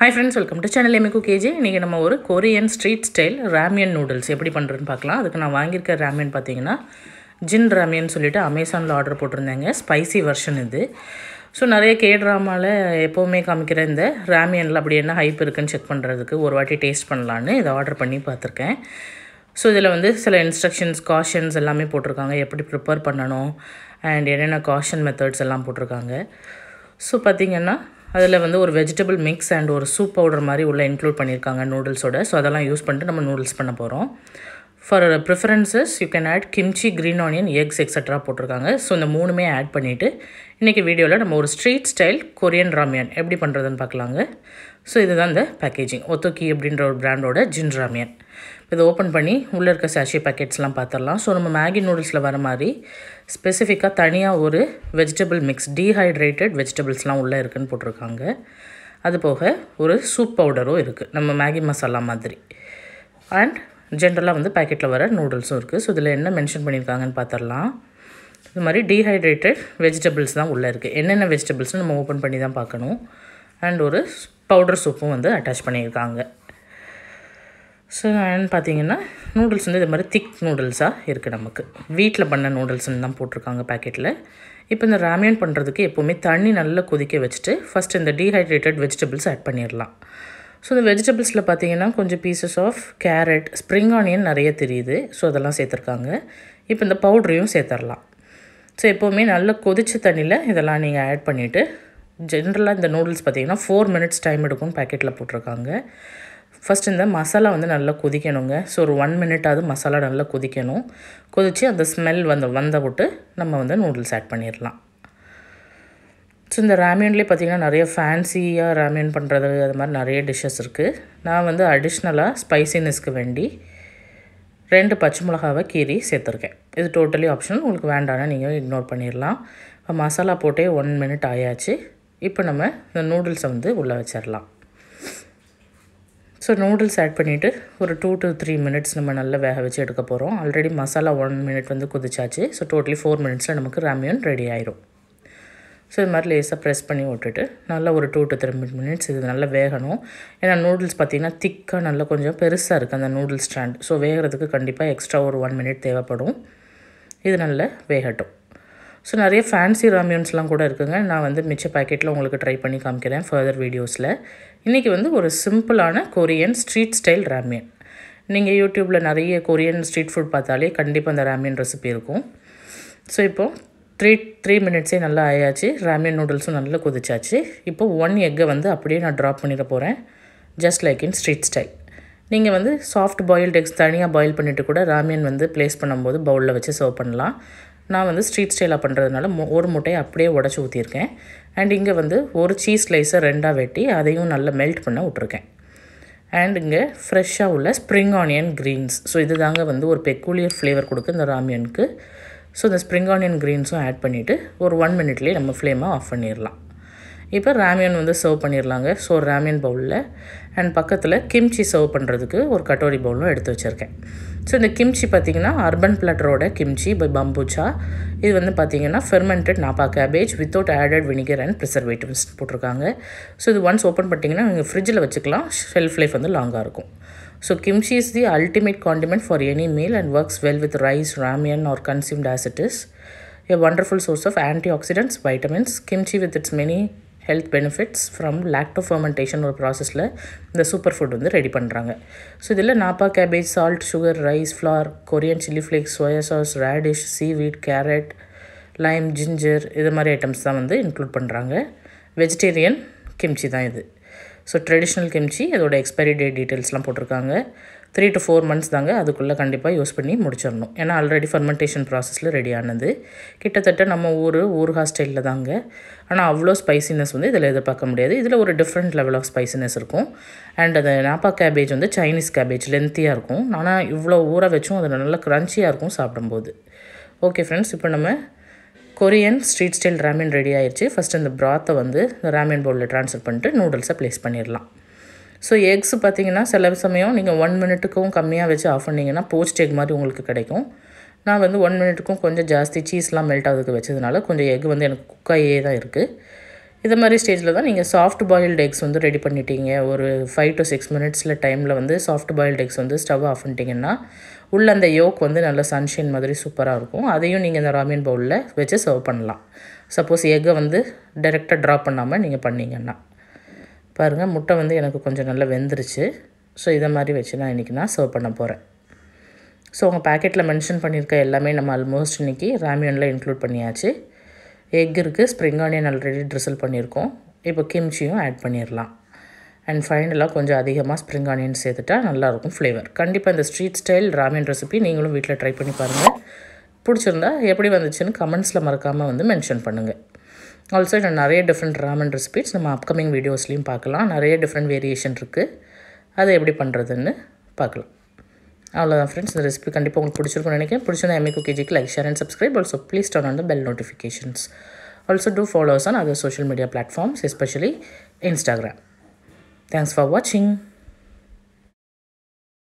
hi friends welcome to channel எமிக்கு கேஜி இன்றைக்கி நம்ம ஒரு Korean street style ramen noodles எப்படி பண்ணுறதுன்னு பார்க்கலாம் அதுக்கு நான் வாங்கியிருக்க ரேமியன் பார்த்தீங்கன்னா ஜின் ராமியன் சொல்லிவிட்டு அமேசானில் ஆர்டர் போட்டிருந்தாங்க ஸ்பைசி வெர்ஷன் இது ஸோ நிறைய கே ட்ராமாவில் எப்போவுமே காமிக்கிற இந்த ரேமியனில் அப்படி என்ன ஹைப் இருக்குன்னு செக் பண்ணுறதுக்கு ஒரு வாட்டி டேஸ்ட் பண்ணலான்னு இதை ஆர்டர் பண்ணி பார்த்துருக்கேன் ஸோ இதில் வந்து சில இன்ஸ்ட்ரக்ஷன்ஸ் காஷன்ஸ் எல்லாமே போட்டிருக்காங்க எப்படி ப்ரிப்பேர் பண்ணணும் அண்ட் என்னென்ன காஷன் மெத்தட்ஸ் எல்லாம் போட்டிருக்காங்க ஸோ பார்த்திங்கன்னா அதில் வந்து ஒரு வெஜிடபிள் மிக்ஸ் அண்ட் ஒரு சூப் பவுடர் மாதிரி உள்ளே இன்க்ளூட் பண்ணியிருக்காங்க நூடுல்ஸோட ஸோ அதெல்லாம் யூஸ் பண்ணிட்டு நம்ம நூடுல்ஸ் பண்ண போகிறோம் for preferences you can add kimchi green onion eggs extra போட்டிருக்காங்க ஸோ இந்த மூணுமே ஆட் பண்ணிவிட்டு இன்றைக்கி வீடியோவில் நம்ம ஒரு ஸ்ட்ரீட் ஸ்டைல் கொரியன் ராமியான் எப்படி பண்ணுறதுன்னு பார்க்கலாங்க ஸோ இதுதான் இந்த பேக்கேஜிங் ஒத்தோக்கி அப்படின்ற ஒரு பிராண்டோட ஜின்ராமியன் இப்போ இதை ஓப்பன் பண்ணி உள்ளே இருக்க சாஷே பேக்கெட்ஸ்லாம் பார்த்துடலாம் ஸோ நம்ம மேகி நூடுல்ஸில் வர மாதிரி ஸ்பெசிஃபிக்காக தனியாக ஒரு வெஜிடபிள் மிக்ஸ் டீஹைட்ரேட்டட் வெஜிடபிள்ஸ்லாம் உள்ளே இருக்குதுன்னு போட்டிருக்காங்க அது போக ஒரு சூப் பவுடரும் இருக்குது நம்ம மேகி மசாலா மாதிரி அண்ட் ஜென்ரலாக வந்து பேக்கெட்டில் வர நூடுல்ஸும் இருக்குது ஸோ இதில் என்ன மென்ஷன் பண்ணியிருக்காங்கன்னு பார்த்துடலாம் இது மாதிரி டீஹைட்ரேட்டட் வெஜிடபிள்ஸ் தான் உள்ளே இருக்குது என்னென்ன வெஜிடபிள்ஸ்னு நம்ம ஓப்பன் பண்ணி தான் பார்க்கணும் அண்ட் ஒரு பவுடர் சூப்பும் வந்து அட்டாச் பண்ணியிருக்காங்க ஸோ என்னென்னு பார்த்தீங்கன்னா நூடுல்ஸ் வந்து இது மாதிரி திக் நூடுல்ஸாக இருக்குது நமக்கு வீட்டில் பண்ண நூடுல்ஸ்ன்னு தான் போட்டிருக்காங்க பேக்கெட்டில் இப்போ இந்த ராமியன் பண்ணுறதுக்கு எப்போவுமே தண்ணி நல்லா கொதிக்க வச்சுட்டு ஃபஸ்ட் இந்த டீஹைட்ரேட்டட் வெஜிடபிள்ஸ் ஆட் பண்ணிடலாம் ஸோ இந்த வெஜிடபிள்ஸில் பார்த்தீங்கன்னா கொஞ்சம் pieces of carrot spring onion நிறைய தெரியுது ஸோ அதெல்லாம் சேர்த்துருக்காங்க இப்போ இந்த பவுடரையும் சேர்த்துடலாம் ஸோ எப்போவுமே நல்லா கொதித்த தண்ணியில் இதெல்லாம் நீங்கள் ஆட் பண்ணிவிட்டு ஜென்ரலாக இந்த நூடுல்ஸ் பார்த்திங்கன்னா ஃபோர் மினிட்ஸ் டைம் எடுக்கும் பேக்கெட்டில் போட்டிருக்காங்க ஃபஸ்ட் இந்த மசாலா வந்து நல்லா கொதிக்கணுங்க ஸோ ஒரு ஒன் மினிட்டாவது மசாலா நல்லா கொதிக்கணும் கொதித்து அந்த ஸ்மெல் வந்து வந்த விட்டு நம்ம வந்து நூடுல்ஸ் ஆட் பண்ணிடலாம் ஸோ இந்த ராமியன்லேயே பார்த்திங்கன்னா நிறைய ஃபேன்சியாக ராமியன் பண்ணுறது அது மாதிரி நிறைய டிஷ்ஷஸ் இருக்குது நான் வந்து அடிஷ்னலாக ஸ்பைசினஸ்க்கு வேண்டி ரெண்டு பச்சை மிளகாவை கீரி சேர்த்துருக்கேன் இது டோட்டலி ஆப்ஷனல் உங்களுக்கு வேண்டாம்னா நீங்கள் இக்னோர் பண்ணிடலாம் மசாலா போட்டே ஒன் மினிட் ஆயாச்சு இப்போ நம்ம இந்த நூடுல்ஸை வந்து உள்ளே வச்சிடலாம் ஸோ நூடுல்ஸ் ஆட் பண்ணிவிட்டு ஒரு டூ டு த்ரீ மினிட்ஸ் நம்ம நல்லா வேக வச்சு எடுக்க போகிறோம் ஆல்ரெடி மசாலா ஒன் மினிட் வந்து குதிச்சாச்சு ஸோ டோட்டலி ஃபோர் மினிட்ஸில் நமக்கு ராமியன் ரெடி ஆயிரும் ஸோ இது மாதிரி லேஸாக ப்ரெஸ் பண்ணி விட்டுட்டு நல்லா ஒரு டூ டு த்ரீ மினிட்ஸ் இது நல்லா வேகணும் ஏன்னா நூடுல்ஸ் பார்த்திங்கன்னா திக்காக நல்லா கொஞ்சம் பெருசாக இருக்குது அந்த நூடுல்ஸ் ஸ்டாண்ட் ஸோ வேகிறதுக்கு கண்டிப்பாக எக்ஸ்ட்ரா ஒரு ஒன் மினிட் தேவைப்படும் இது நல்லா வேகட்டும் ஸோ நிறைய ஃபேன்சி ராமியோன்ஸ்லாம் கூட இருக்குங்க நான் வந்து மிச்ச பேக்கெட்டில் உங்களுக்கு ட்ரை பண்ணி காமிக்கிறேன் ஃபர்தர் வீடியோஸில் இன்றைக்கி வந்து ஒரு சிம்பிளான கொரியன் ஸ்ட்ரீட் ஸ்டைல் ராமியன் நீங்கள் யூடியூப்பில் நிறைய கொரியன் ஸ்ட்ரீட் ஃபுட் பார்த்தாலே கண்டிப்பாக அந்த ராமியன் ரெசிபி இருக்கும் ஸோ இப்போது த்ரீ த்ரீ மினிட்ஸே நல்லா ஆயாச்சு ராமியன் நூடுல்ஸும் நல்லா கொதிச்சாச்சு இப்போ ஒன் எக்கை வந்து அப்படியே நான் ட்ராப் பண்ணிட போகிறேன் just like in street style நீங்கள் வந்து சாஃப்ட் பாயில்டு எக்ஸ் தனியாக பாயில் பண்ணிவிட்டு கூட ராமியன் வந்து ப்ளேஸ் பண்ணும்போது பவுலில் வச்சு சர்வ் பண்ணலாம் நான் வந்து ஸ்ட்ரீட் ஸ்டைலாக பண்ணுறதுனால ஒரு முட்டையை அப்படியே உடச்சி ஊற்றியிருக்கேன் அண்ட் இங்கே வந்து ஒரு சீஸ் ஸ்லைஸை ரெண்டாக வெட்டி அதையும் நல்லா மெல்ட் பண்ண விட்ருக்கேன் அண்ட் இங்கே ஃப்ரெஷ்ஷாக உள்ள ஸ்ப்ரிங் ஆனியன் க்ரீன்ஸ் ஸோ இது தாங்க வந்து ஒரு பெக்குலியர் ஃப்ளேவர் கொடுக்கு இந்த ராமியனுக்கு ஸோ இந்த ஸ்ப்ரிங் ஆனியன் க்ரீன்ஸும் ஆட் பண்ணிவிட்டு ஒரு ஒன் மினிட்லேயே நம்ம ஃப்ளேமாக ஆஃப் பண்ணிடலாம் இப்போ ராமியன் வந்து சர்வ் பண்ணிடலாங்க ஸோ ராமியன் பவுலில் அண்ட் பக்கத்தில் கிம்ச்சி சர்வ் பண்ணுறதுக்கு ஒரு கட்டோரி பவுலும் எடுத்து வச்சுருக்கேன் ஸோ இந்த கிம்ச்சி பார்த்திங்கன்னா அர்பன் பிளட்டரோட கிம்ச்சி பை பம்புச்சா இது வந்து பார்த்திங்கன்னா fermented napa cabbage without added vinegar and preservatives போட்டிருக்காங்க ஸோ இது ஒன்ஸ் ஓப்பன் பண்ணிட்டிங்கன்னா நீங்கள் ஃப்ரிட்ஜில் வச்சுக்கலாம் ஷெல்ஃப் லைஃப் வந்து லாங்காக இருக்கும் so kimchi is the ultimate condiment for any meal and works well with rice ramen or consumed ஆசிட்டிஸ் a wonderful source of antioxidants vitamins kimchi with its many health benefits from lacto fermentation ஒரு ப்ராசஸில் இந்த super food வந்து ready பண்ணுறாங்க so இதில் napa cabbage salt sugar rice flour Korean chilli flakes soya sauce radish seaweed carrot lime ginger இது மாதிரி items தான் வந்து இன்க்ளூட் பண்ணுறாங்க வெஜிடேரியன் கிம்ச்சி தான் இது ஸோ ட்ரெடிஷ்னல் கிம்ச்சி அதோட எக்ஸ்பைரி டேட் டீட்டெயில்ஸ்லாம் போட்டிருக்காங்க த்ரீ டு ஃபோர் மந்த்ஸ் தாங்க அதுக்குள்ளே கண்டிப்பாக யூஸ் பண்ணி முடிச்சிடணும் ஏன்னா ஆல்ரெடி ஃபர்மெண்டேஷன் ப்ராசஸில் ரெடி ஆனது கிட்டத்தட்ட நம்ம ஊர் ஊர்கா ஸ்டைலில் தாங்க ஆனால் அவ்வளோ ஸ்பைசினஸ் வந்து இதில் எதிர்பார்க்க முடியாது இதில் ஒரு டிஃப்ரெண்ட் லெவல் ஆஃப் ஸ்பைசினஸ் இருக்கும் அண்ட் அந்த நாப்பா கேபேஜ் வந்து சைனீஸ் கேபேஜ் லென்த்தியாக இருக்கும் ஆனால் இவ்வளோ ஊற வச்சும் அது நல்லா க்ரன்ச்சியாக இருக்கும் சாப்பிடும்போது ஓகே ஃப்ரெண்ட்ஸ் இப்போ நம்ம Korean street style ramen ready ஆயிடுச்சு ஃபஸ்ட் இந்த ப்ராத்தை வந்து ரேமன் பவுலில் ட்ரான்ஸ்ஃபர் பண்ணிட்டு நூடுல்ஸை ப்ளேஸ் பண்ணிடலாம் ஸோ எக்ஸ் பார்த்தீங்கன்னா சில சமயம் நீங்கள் ஒன் மினிட்டுக்கும் கம்மியாக வச்சு ஆஃப் பண்ணிங்கன்னா போஸ்ட் எக் மாதிரி உங்களுக்கு கிடைக்கும் நான் வந்து ஒன் மினிட்டுக்கும் கொஞ்சம் ஜாஸ்தி சீஸ்லாம் மெல்ட் ஆகுதுக்கு வச்சதுனால கொஞ்சம் எக் வந்து எனக்கு குக்காயே தான் இருக்குது இது மாதிரி ஸ்டேஜில் தான் நீங்கள் சாஃப்ட் பாயில்டு எக்ஸ் வந்து ரெடி பண்ணிட்டீங்க ஒரு ஃபைவ் டு சிக்ஸ் மினிட்ஸில் டைமில் வந்து சாஃப்ட் பாயில்டு எக்ஸ் வந்து ஸ்டவ் ஆஃப் பண்ணிட்டீங்கன்னா உள்ள அந்த யோக் வந்து நல்ல சன்ஷைன் மாதிரி சூப்பராக இருக்கும் அதையும் நீங்கள் இந்த ராமியன் பவுலில் வச்சு சர்வ் பண்ணலாம் சப்போஸ் எக்கை வந்து டைரெக்டாக ட்ராப் பண்ணாமல் நீங்கள் பண்ணிங்கன்னா பாருங்கள் முட்டை வந்து எனக்கு கொஞ்சம் நல்லா வெந்துருச்சு ஸோ இதை மாதிரி வச்சு நான் இன்றைக்கி நான் சர்வ் பண்ண போகிறேன் ஸோ உங்கள் பேக்கெட்டில் மென்ஷன் பண்ணியிருக்க எல்லாமே நம்ம ஆல்மோஸ்ட் இன்றைக்கி ராமியனில் இன்க்ளூட் பண்ணியாச்சு எக் இருக்குது ஸ்ப்ரிங் ஆனியன் ஆல்ரெடி ட்ரிசல் பண்ணியிருக்கோம் இப்போ கிம்ச்சியும் ஆட் பண்ணிடலாம் அண்ட் ஃபைனலாக கொஞ்சம் அதிகமாக ஸ்ப்ரிங் ஆனியன் சேர்த்துட்டா நல்லாயிருக்கும் ஃப்ளேவர் கண்டிப்பாக இந்த ஸ்ட்ரீட் ஸ்டைல் ராமியன் ரெசிபி நீங்களும் வீட்டில் ட்ரை பண்ணி பாருங்கள் பிடிச்சிருந்தா எப்படி வந்துச்சுன்னு கமெண்ட்ஸில் மறக்காமல் வந்து மென்ஷன் பண்ணுங்கள் ஆல்சோ நான் நிறைய டிஃப்ரெண்ட் ராமன் ரெசிபீஸ் நம்ம அப்கமிங் வீடியோஸ்லேயும் பார்க்கலாம் நிறைய டிஃப்ரெண்ட் வேரியேஷன் இருக்குது அதை எப்படி பண்ணுறதுன்னு பார்க்கலாம் அவ்வளோதான் ஃப்ரெண்ட்ஸ் இந்த ரெசிபி கண்டிப்பாக உங்களுக்கு பிடிச்சிருக்கும்னு நினைக்கிறேன் பிடிச்சிருந்த எம்ஏ குக்கிஜிக்கு like share and subscribe also please turn on the bell notifications also do follows on other social media platforms especially Instagram thanks for வாட்சிங்